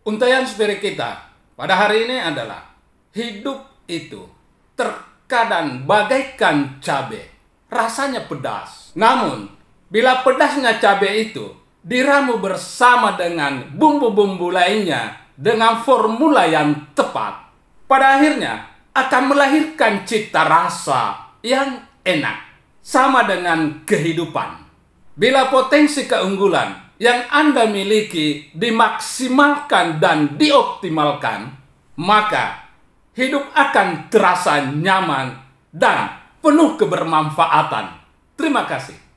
Untayan spirit kita pada hari ini adalah hidup itu terkadang bagaikan cabe, rasanya pedas. Namun, bila pedasnya cabe itu diramu bersama dengan bumbu-bumbu lainnya dengan formula yang tepat, pada akhirnya akan melahirkan cita rasa yang enak, sama dengan kehidupan. Bila potensi keunggulan yang Anda miliki dimaksimalkan dan dioptimalkan, maka hidup akan terasa nyaman dan penuh kebermanfaatan. Terima kasih.